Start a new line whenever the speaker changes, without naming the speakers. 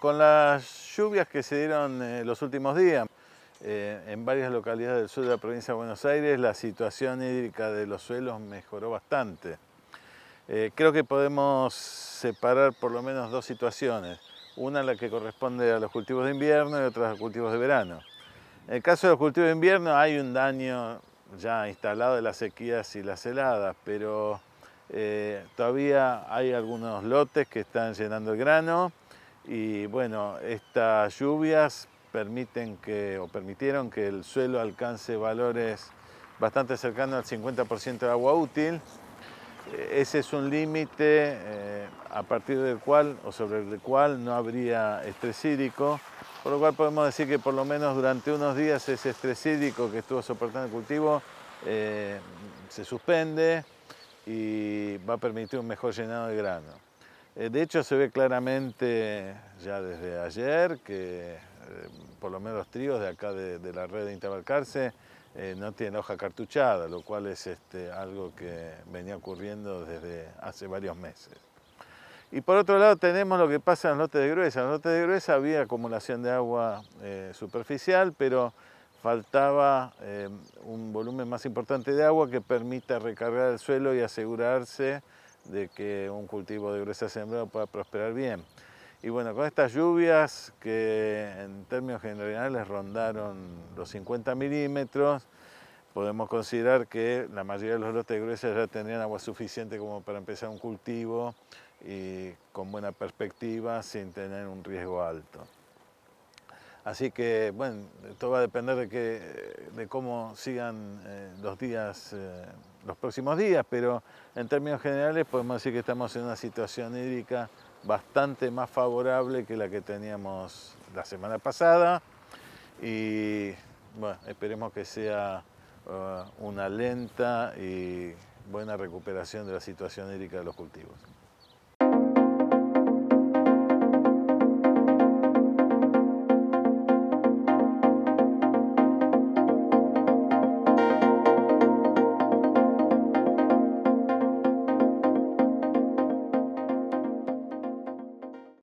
Con las lluvias que se dieron eh, los últimos días, eh, en varias localidades del sur de la provincia de Buenos Aires, la situación hídrica de los suelos mejoró bastante. Eh, creo que podemos separar por lo menos dos situaciones, una la que corresponde a los cultivos de invierno y otra a los cultivos de verano. En el caso de los cultivos de invierno hay un daño ya instalado de las sequías y las heladas, pero todavía hay algunos lotes que están llenando el grano, y bueno, estas lluvias permiten que, o permitieron que el suelo alcance valores bastante cercanos al 50% de agua útil. E-, ese es un límite eh, a partir del cual o sobre el cual no habría estrés hídrico, por lo cual podemos decir que por lo menos durante unos días ese estrés hídrico que estuvo soportando el cultivo eh, se suspende y va a permitir un mejor llenado de grano. Eh, de hecho se ve claramente ya desde ayer que eh, por lo menos tríos de acá de, la red de Intervalcarce eh, no tienen hoja cartuchada, lo cual es este, algo que venía ocurriendo desde hace varios meses. Y por otro lado tenemos lo que pasa en los lotes de gruesa. En los lotes de gruesa había acumulación de agua superficial, pero faltaba un volumen más importante de agua que permita recargar el suelo y asegurarse de que un cultivo de gruesa sembrada pueda prosperar bien. Y bueno, con estas lluvias que en términos generales rondaron los 50 milímetros, podemos considerar que la mayoría de los lotes de gruesa ya tendrían agua suficiente como para empezar un cultivo y con buena perspectiva sin tener un riesgo alto. Así que, bueno, esto va a depender de, que, de cómo sigan eh, los días eh, los próximos días, pero en términos generales podemos decir que estamos en una situación hídrica bastante más favorable que la que teníamos la semana pasada y bueno, esperemos que sea eh, una lenta y buena recuperación de la situación hídrica de los cultivos.